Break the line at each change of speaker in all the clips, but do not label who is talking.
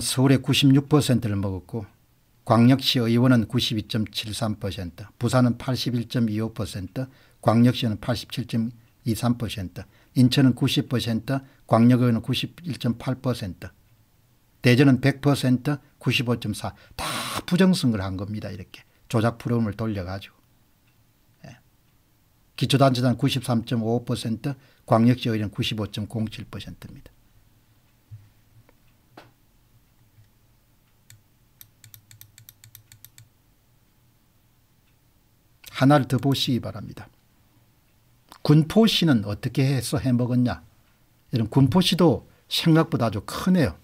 서울의 96%를 먹었고 광역시 의원은 92.73%, 부산은 81.25%, 광역시는 87.23%, 인천은 90%, 광역의원은 91.8%, 대전은 100%, 95.4%다 부정선거를 한 겁니다. 이렇게 조작 프로그램을 돌려가지고. 예. 기초단체장 93.55%, 광역시 의원 은 95.07%입니다. 하나를 더 보시기 바랍니다. 군포시는 어떻게 해서 해먹었냐. 이런 군포시도 생각보다 아주 크네요.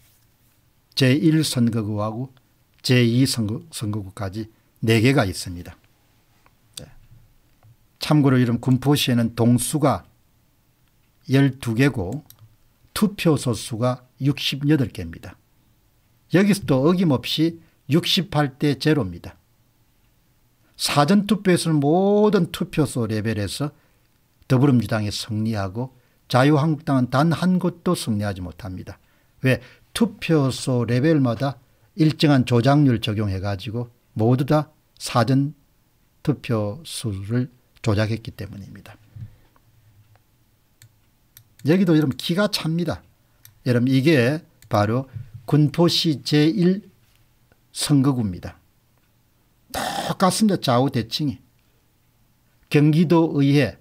제1선거구하고 제2선거구까지 4개가 있습니다. 네. 참고로 이런 군포시에는 동수가 12개고 투표소 수가 68개입니다. 여기서 또 어김없이 68대 제입니다 사전투표에서 모든 투표소 레벨에서 더불어민주당이 승리하고 자유한국당은 단 한 곳도 승리하지 못합니다. 왜? 투표소 레벨마다 일정한 조작률 적용해 가지고 모두 다 사전 투표 수를 조작했기 때문입니다. 여기도 여러분 기가 찹니다. 여러분 이게 바로 군포시 제1 선거구입니다. 똑같습니다. 좌우 대칭이. 경기도의회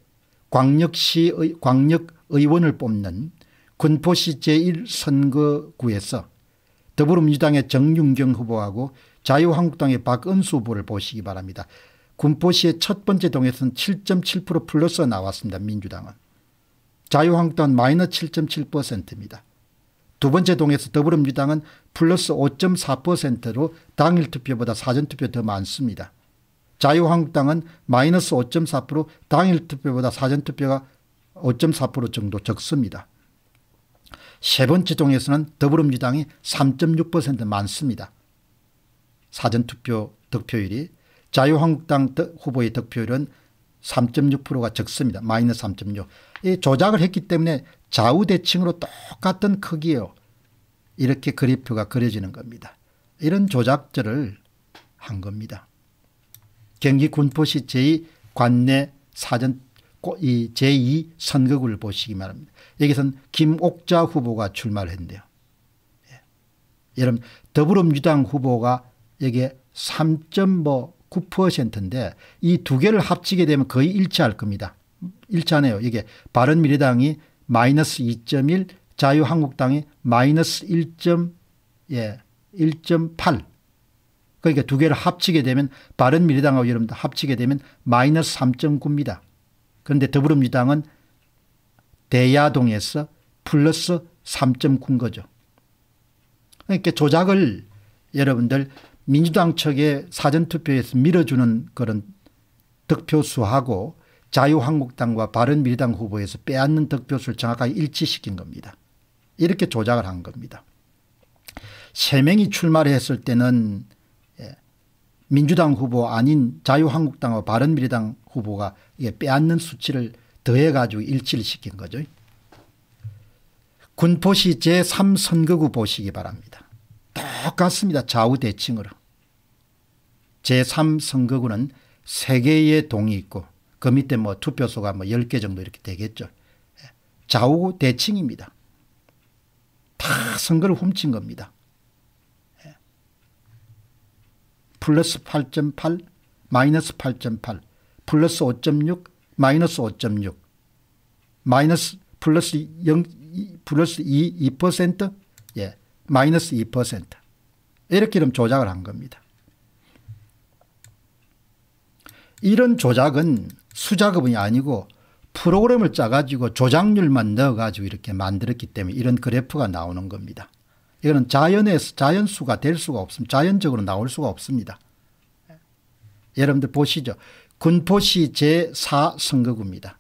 광역시 광역의원을 뽑는 군포시 제1선거구에서 더불어민주당의 정윤경 후보하고 자유한국당의 박은수 후보를 보시기 바랍니다. 군포시의 첫 번째 동에서는 7.7% 플러스 나왔습니다. 민주당은. 자유한국당은 마이너 7.7%입니다. 두 번째 동에서 더불어민주당은 플러스 5.4%로 당일 투표보다 사전투표 더 많습니다. 자유한국당은 마이너스 5.4% 당일 투표보다 사전 투표가 5.4% 정도 적습니다. 세 번째 종에서는 더불어민주당이 3.6% 많습니다. 사전투표 득표율이 자유한국당 후보의 득표율은 3.6%가 적습니다. 마이너스 3.6. 이 조작을 했기 때문에 좌우대칭으로 똑같은 크기요. 이렇게 그래프가 그려지는 겁니다. 이런 조작들을 한 겁니다. 경기군포시 제2 관내 사전 이 제2 선거구를 보시기 바랍니다. 여기선 김옥자 후보가 출마를 했는데요. 예. 여러분 더불어민주당 후보가 여기에 3.9%인데 뭐 이두 개를 합치게 되면 거의 일치할 겁니다. 일치하네요. 이게 바른미래당이 마이너스 2.1 자유한국당이 마이너스 1.8 그러니까 두 개를 합치게 되면 바른미래당하고 여러분들 합치게 되면 마이너스 3.9입니다. 그런데 더불어민주당은 대야동에서 플러스 3.9인 거죠. 그러니까 조작을 여러분들 민주당 측의 사전투표에서 밀어주는 그런 득표수하고 자유한국당과 바른미래당 후보에서 빼앗는 득표수를 정확하게 일치시킨 겁니다. 이렇게 조작을 한 겁니다. 3명이 출마를 했을 때는 민주당 후보 아닌 자유한국당과 바른미래당 후보가 이게 빼앗는 수치를 더해가지고 일치를 시킨 거죠. 군포시 제3선거구 보시기 바랍니다. 똑같습니다. 좌우 대칭으로. 제3선거구는 3개의 동이 있고 그 밑에 뭐 투표소가 뭐 10개 정도 이렇게 되겠죠. 예, 좌우 대칭입니다. 다 선거를 훔친 겁니다. 플러스 8.8 마이너스 8.8 플러스 5.6 마이너스 5.6 마이너스 플러스 0 플러스 2 2% 예, 마이너스 2% 이렇게 조작을 한 겁니다. 이런 조작은 수작업이 아니고 프로그램을 짜가지고 조작률만 넣어가지고 이렇게 만들었기 때문에 이런 그래프가 나오는 겁니다. 이거는 자연에서 자연수가 될 수가 없습니다. 자연적으로 나올 수가 없습니다. 여러분들 보시죠. 군포시 제4선거구입니다.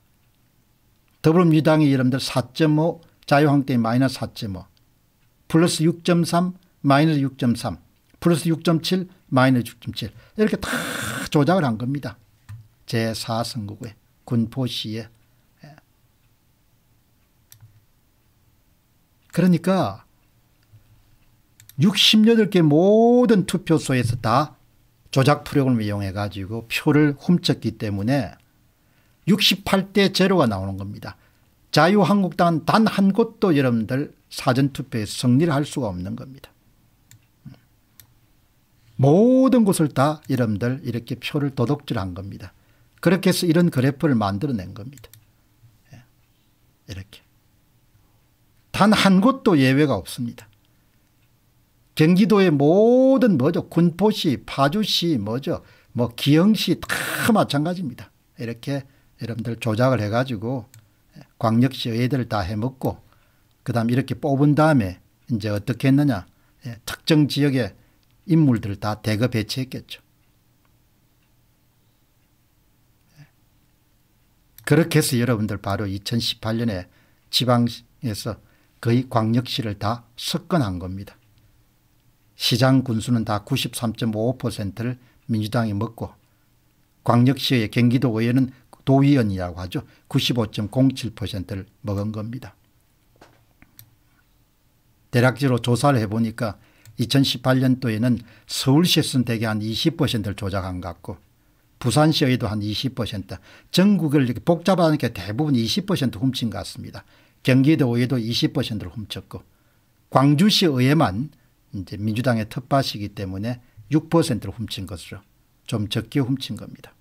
더불어민주당이 여러분들 4.5 자유한국당이 마이너스 4.5 플러스 6.3 마이너스 6.3 플러스 6.7 마이너스 6.7 이렇게 다 조작을 한 겁니다. 제4선거구에 군포시에 예. 그러니까 68개 모든 투표소에서 다 조작 프로그램을 이용해 가지고 표를 훔쳤기 때문에 68대 제로가 나오는 겁니다. 자유한국당은 단 한 곳도 여러분들 사전투표에 승리를 할 수가 없는 겁니다. 모든 곳을 다 여러분들 이렇게 표를 도둑질한 겁니다. 그렇게 해서 이런 그래프를 만들어낸 겁니다. 예, 이렇게. 단 한 곳도 예외가 없습니다. 경기도의 모든 뭐죠 군포시 파주시 뭐죠 뭐기영시다 마찬가지입니다. 이렇게 여러분들 조작을 해가지고 예, 광역시 의들다 해먹고 그 다음 이렇게 뽑은 다음에 이제 어떻게 했느냐 예, 특정 지역의 인물들을 다 대거 배치했겠죠. 예. 그렇게 해서 여러분들 바로 2018년에 지방에서 거의 광역시를 다 석권한 겁니다. 시장 군수는 다9 3 5를 민주당이 먹고 광역시의 경기도 의회는 도의원이라고 하죠. 95.07%를 먹은 겁니다. 대략적으로 조사를 해보니까 2018년도에는 서울시에서는 대개 한 20%를 조작한 것 같고 부산시의도 한 20%, 전국을 이렇게 복잡하니까 대부분 20% 훔친 것 같습니다. 경기도의회도 20%를 훔쳤고 광주시의회만 이제 민주당의 텃밭이기 때문에 6%를 훔친 것으로좀 적게 훔친 겁니다.